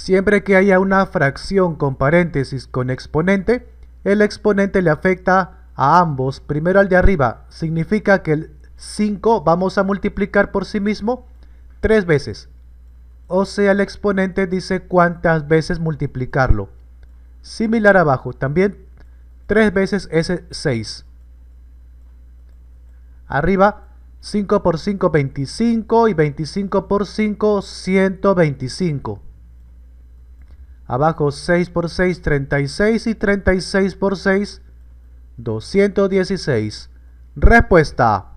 Siempre que haya una fracción con paréntesis con exponente, el exponente le afecta a ambos. Primero al de arriba, significa que el 5 vamos a multiplicar por sí mismo tres veces. O sea, el exponente dice cuántas veces multiplicarlo. Similar abajo, también tres veces ese 6. Arriba, 5 por 5, 25 y 25 por 5, 125. Abajo 6 por 6, 36 y 36 por 6, 216. Respuesta.